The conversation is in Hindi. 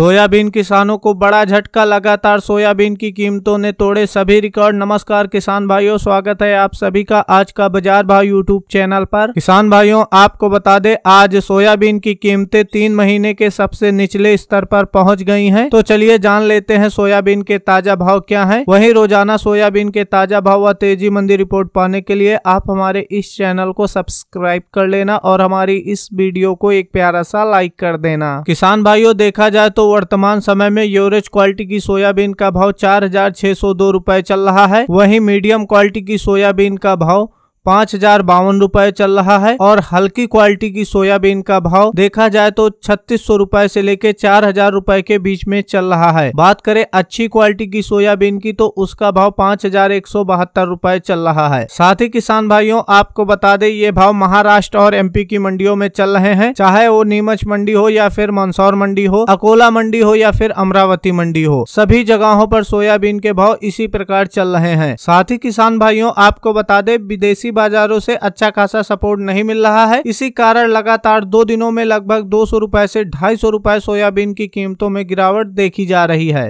सोयाबीन किसानों को बड़ा झटका लगातार सोयाबीन की कीमतों ने तोड़े सभी रिकॉर्ड नमस्कार किसान भाइयों स्वागत है आप सभी का आज का बाजार भाव यूट्यूब चैनल पर किसान भाइयों आपको बता दे आज सोयाबीन की कीमतें तीन महीने के सबसे निचले स्तर पर पहुंच गई हैं तो चलिए जान लेते हैं सोयाबीन के ताजा भाव क्या है वही रोजाना सोयाबीन के ताजा भाव व तेजी मंदी रिपोर्ट पाने के लिए आप हमारे इस चैनल को सब्सक्राइब कर लेना और हमारी इस वीडियो को एक प्यारा सा लाइक कर देना किसान भाइयों देखा जाए तो वर्तमान समय में एवरेज क्वालिटी की सोयाबीन का भाव चार हजार छह सौ दो रुपए चल रहा है वहीं मीडियम क्वालिटी की सोयाबीन का भाव पाँच हजार बावन रूपए चल रहा है और हल्की क्वालिटी की सोयाबीन का भाव देखा जाए तो छत्तीस सौ रूपए से लेके चार हजार रूपए के बीच में चल रहा है बात करें अच्छी क्वालिटी की सोयाबीन की तो उसका भाव पाँच हजार एक सौ बहत्तर रूपए चल रहा है साथ ही किसान भाइयों आपको बता दें ये भाव महाराष्ट्र और एम की मंडियों में चल रहे हैं चाहे वो नीमच मंडी हो या फिर मंदसौर मंडी हो अकोला मंडी हो या फिर अमरावती मंडी हो सभी जगहों पर सोयाबीन के भाव इसी प्रकार चल रहे हैं साथ ही किसान भाइयों आपको बता दे विदेशी विदेशी बाजारों से अच्छा खासा सपोर्ट नहीं मिल रहा है इसी कारण लगातार दो दिनों में लगभग दो सौ रूपए ऐसी ढाई सौ रूपए सोयाबीन की कीमतों में गिरावट देखी जा रही है